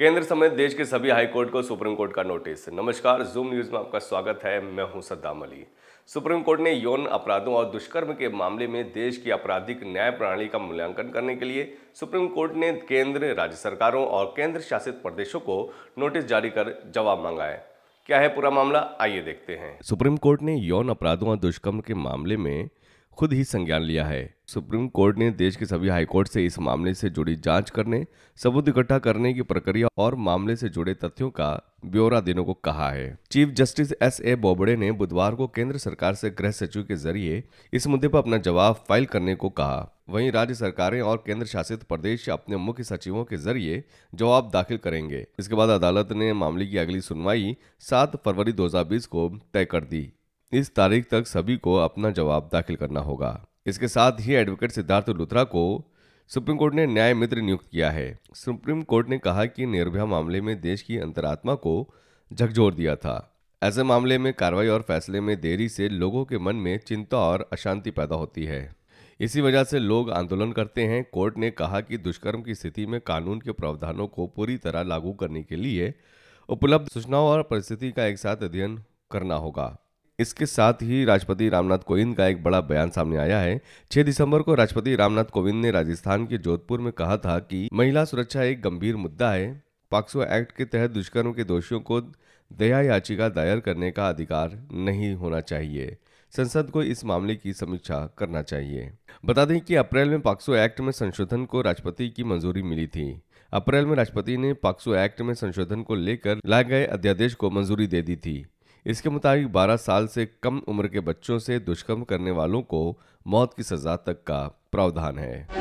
केंद्र समेत देश के सभी हाई कोर्ट को सुप्रीम कोर्ट का नोटिस नमस्कार जूम न्यूज़ में आपका स्वागत है मैं हूं सद्दाम अली सुप्रीम कोर्ट ने यौन अपराधों और दुष्कर्म के मामले में देश की आपराधिक न्याय प्रणाली का मूल्यांकन करने के लिए सुप्रीम कोर्ट ने केंद्र राज्य सरकारों और केंद्र शासित प्रदेशों को नोटिस जारी कर जवाब मांगा है क्या है पूरा मामला आइए देखते हैं सुप्रीम कोर्ट ने यौन अपराधों और दुष्कर्म के मामले में खुद ही संज्ञान लिया है सुप्रीम कोर्ट ने देश के सभी हाईकोर्ट से इस मामले से जुड़ी जांच करने सबूत इकट्ठा करने की प्रक्रिया और मामले से जुड़े तथ्यों का ब्यौरा देने को कहा है chief justice S A Bobde ने बुधवार को केंद्र सरकार से गृह सचिव के जरिए इस मुद्दे पर अपना जवाब फाइल करने को कहा वहीं राज्य सरकारें और केंद्र शासित प्रदेश अपने मुख्य सचिवों के जरिए जवाब दाखिल करेंगे इसके बाद अदालत ने मामले की अगली सुनवाई सात फरवरी दो को तय कर दी इस तारीख तक सभी को अपना जवाब दाखिल करना होगा इसके साथ ही एडवोकेट सिद्धार्थ लुथरा को सुप्रीम कोर्ट ने न्याय मित्र नियुक्त किया है सुप्रीम कोर्ट ने कहा कि निर्भया मामले में देश की अंतरात्मा को झकझोर दिया था ऐसे मामले में कार्रवाई और फैसले में देरी से लोगों के मन में चिंता और अशांति पैदा होती है इसी वजह से लोग आंदोलन करते हैं कोर्ट ने कहा कि दुष्कर्म की स्थिति में कानून के प्रावधानों को पूरी तरह लागू करने के लिए उपलब्ध सूचनाओं और परिस्थिति का एक साथ अध्ययन करना होगा इसके साथ ही राष्ट्रपति रामनाथ कोविंद का एक बड़ा बयान सामने आया है 6 दिसंबर को राष्ट्रपति रामनाथ कोविंद ने राजस्थान के जोधपुर में कहा था कि महिला सुरक्षा एक गंभीर मुद्दा है पॉक्सो एक्ट के तहत दुष्कर्म के दोषियों को दया याचिका दायर करने का अधिकार नहीं होना चाहिए संसद को इस मामले की समीक्षा करना चाहिए बता दें कि अप्रैल में पॉक्सो एक्ट में संशोधन को राष्ट्रपति की मंजूरी मिली थी अप्रैल में राष्ट्रपति ने पॉक्सो एक्ट में संशोधन को लेकर लाए गए अध्यादेश को मंजूरी दे दी थी इसके मुताबिक 12 साल से कम उम्र के बच्चों से दुष्कर्म करने वालों को मौत की सजा तक का प्रावधान है